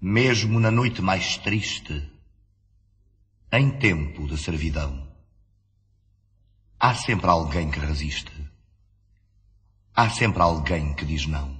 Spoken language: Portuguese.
mesmo na noite mais triste, em tempo de servidão. Há sempre alguém que resiste. Há sempre alguém que diz não.